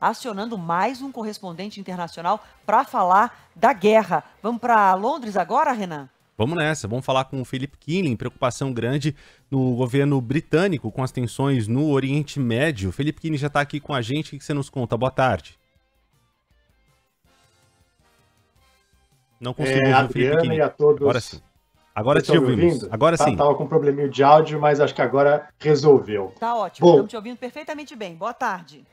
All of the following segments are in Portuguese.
acionando mais um correspondente internacional para falar da guerra. Vamos para Londres agora, Renan? Vamos nessa, vamos falar com o Philip Killing, preocupação grande no governo britânico com as tensões no Oriente Médio. Felipe Killing já está aqui com a gente, o que você nos conta? Boa tarde. Não consigo é, Adriana e a todos. Agora sim. Agora te ouvimos. Ouvindo? Agora tá, sim. Tava com um probleminha de áudio, mas acho que agora resolveu. Tá ótimo, estamos te ouvindo perfeitamente bem. Boa tarde.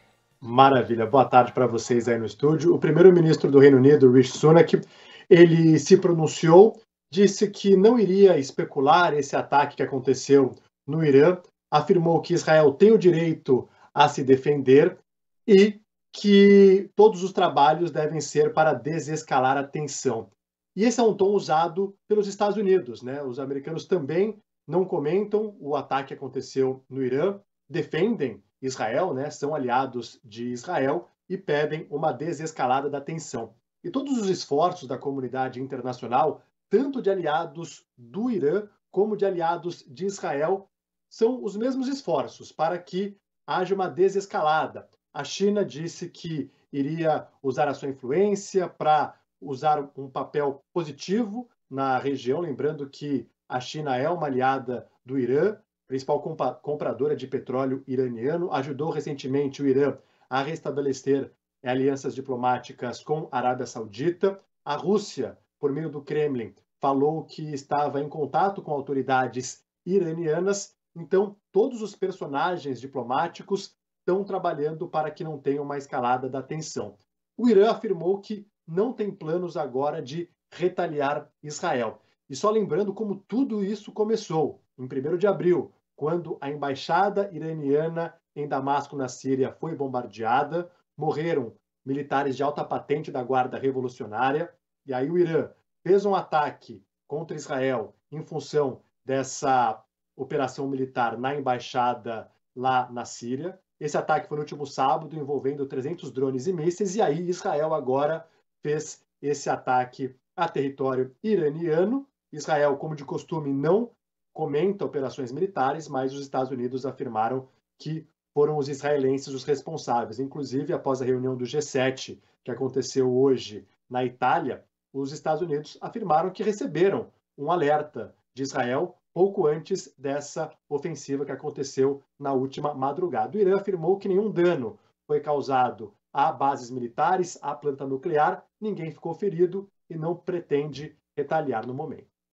Maravilha. Boa tarde para vocês aí no estúdio. O primeiro-ministro do Reino Unido, Rich Sunak, ele se pronunciou, disse que não iria especular esse ataque que aconteceu no Irã, afirmou que Israel tem o direito a se defender e que todos os trabalhos devem ser para desescalar a tensão. E esse é um tom usado pelos Estados Unidos, né? Os americanos também não comentam o ataque que aconteceu no Irã, defendem Israel, né, são aliados de Israel e pedem uma desescalada da tensão. E todos os esforços da comunidade internacional, tanto de aliados do Irã como de aliados de Israel, são os mesmos esforços para que haja uma desescalada. A China disse que iria usar a sua influência para usar um papel positivo na região, lembrando que a China é uma aliada do Irã, principal compradora de petróleo iraniano, ajudou recentemente o Irã a restabelecer alianças diplomáticas com a Arábia Saudita. A Rússia, por meio do Kremlin, falou que estava em contato com autoridades iranianas. Então, todos os personagens diplomáticos estão trabalhando para que não tenha uma escalada da tensão. O Irã afirmou que não tem planos agora de retaliar Israel. E só lembrando como tudo isso começou, em 1 de abril, quando a embaixada iraniana em Damasco, na Síria, foi bombardeada, morreram militares de alta patente da Guarda Revolucionária, e aí o Irã fez um ataque contra Israel em função dessa operação militar na embaixada lá na Síria. Esse ataque foi no último sábado, envolvendo 300 drones e mísseis, e aí Israel agora fez esse ataque a território iraniano. Israel, como de costume, não comenta operações militares, mas os Estados Unidos afirmaram que foram os israelenses os responsáveis. Inclusive, após a reunião do G7, que aconteceu hoje na Itália, os Estados Unidos afirmaram que receberam um alerta de Israel pouco antes dessa ofensiva que aconteceu na última madrugada. O Irã afirmou que nenhum dano foi causado a bases militares, a planta nuclear, ninguém ficou ferido e não pretende retaliar no momento.